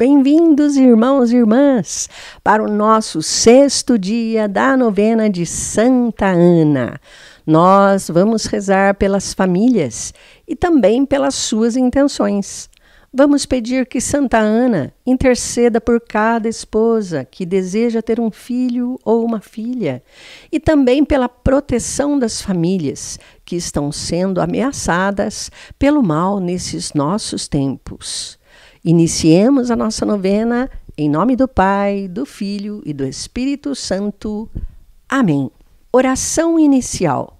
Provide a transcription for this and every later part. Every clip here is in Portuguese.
Bem-vindos, irmãos e irmãs, para o nosso sexto dia da novena de Santa Ana. Nós vamos rezar pelas famílias e também pelas suas intenções. Vamos pedir que Santa Ana interceda por cada esposa que deseja ter um filho ou uma filha, e também pela proteção das famílias que estão sendo ameaçadas pelo mal nesses nossos tempos. Iniciemos a nossa novena em nome do Pai, do Filho e do Espírito Santo. Amém. Oração inicial.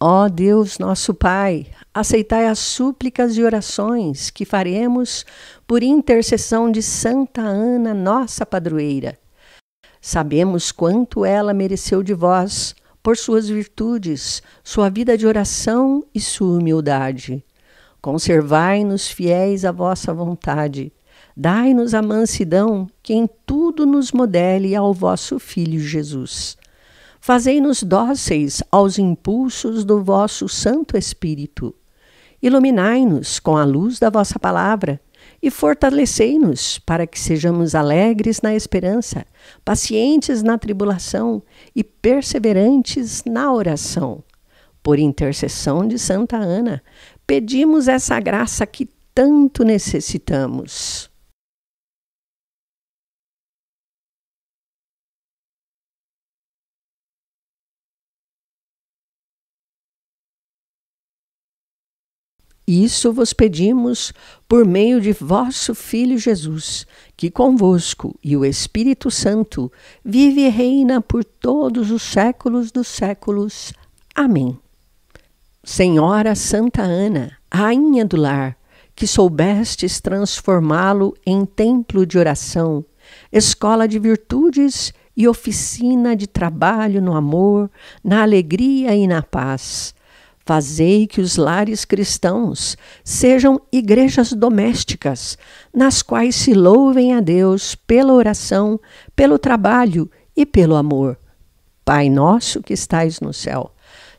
Ó Deus, nosso Pai, aceitai as súplicas e orações que faremos por intercessão de Santa Ana, nossa padroeira. Sabemos quanto ela mereceu de vós por suas virtudes, sua vida de oração e sua humildade. Conservai-nos fiéis à vossa vontade. Dai-nos a mansidão que em tudo nos modele ao vosso Filho Jesus. Fazei-nos dóceis aos impulsos do vosso Santo Espírito. Iluminai-nos com a luz da vossa palavra e fortalecei-nos para que sejamos alegres na esperança, pacientes na tribulação e perseverantes na oração por intercessão de Santa Ana, pedimos essa graça que tanto necessitamos. Isso vos pedimos por meio de vosso Filho Jesus, que convosco e o Espírito Santo vive e reina por todos os séculos dos séculos. Amém. Senhora Santa Ana, rainha do lar, que soubestes transformá-lo em templo de oração, escola de virtudes e oficina de trabalho no amor, na alegria e na paz. Fazei que os lares cristãos sejam igrejas domésticas, nas quais se louvem a Deus pela oração, pelo trabalho e pelo amor. Pai nosso que estais no céu,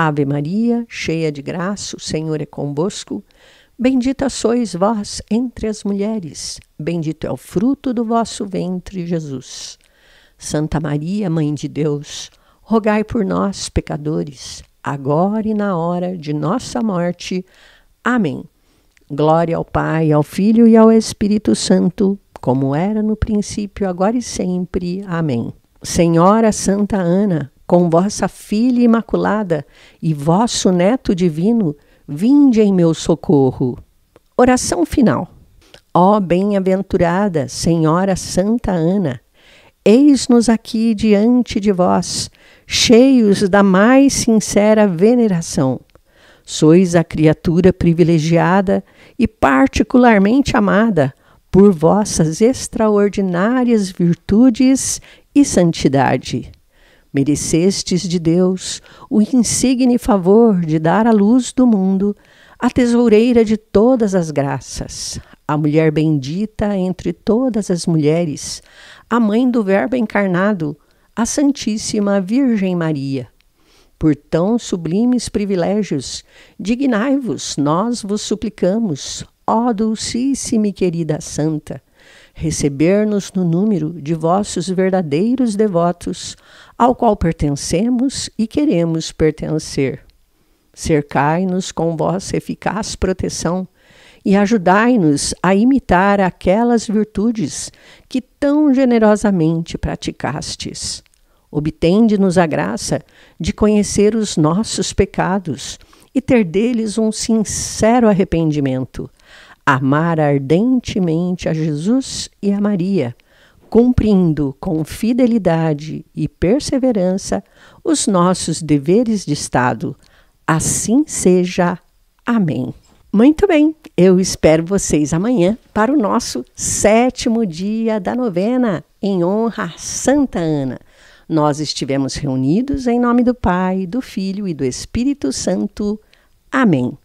Ave Maria, cheia de graça, o Senhor é convosco. Bendita sois vós entre as mulheres, bendito é o fruto do vosso ventre, Jesus. Santa Maria, Mãe de Deus, rogai por nós, pecadores, agora e na hora de nossa morte. Amém. Glória ao Pai, ao Filho e ao Espírito Santo, como era no princípio, agora e sempre. Amém. Senhora Santa Ana, com vossa filha imaculada e vosso neto divino, vinde em meu socorro. Oração final. Ó bem-aventurada Senhora Santa Ana, eis-nos aqui diante de vós, cheios da mais sincera veneração. Sois a criatura privilegiada e particularmente amada por vossas extraordinárias virtudes e santidade. Merecestes de Deus o insigne favor de dar à luz do mundo a tesoureira de todas as graças, a mulher bendita entre todas as mulheres, a mãe do Verbo encarnado, a Santíssima Virgem Maria. Por tão sublimes privilégios, dignai-vos, nós vos suplicamos, ó Dulcíssima e querida Santa receber-nos no número de vossos verdadeiros devotos, ao qual pertencemos e queremos pertencer. Cercai-nos com vossa eficaz proteção e ajudai-nos a imitar aquelas virtudes que tão generosamente praticastes. Obtende-nos a graça de conhecer os nossos pecados e ter deles um sincero arrependimento amar ardentemente a Jesus e a Maria, cumprindo com fidelidade e perseverança os nossos deveres de Estado. Assim seja. Amém. Muito bem, eu espero vocês amanhã para o nosso sétimo dia da novena em honra a Santa Ana. Nós estivemos reunidos em nome do Pai, do Filho e do Espírito Santo. Amém.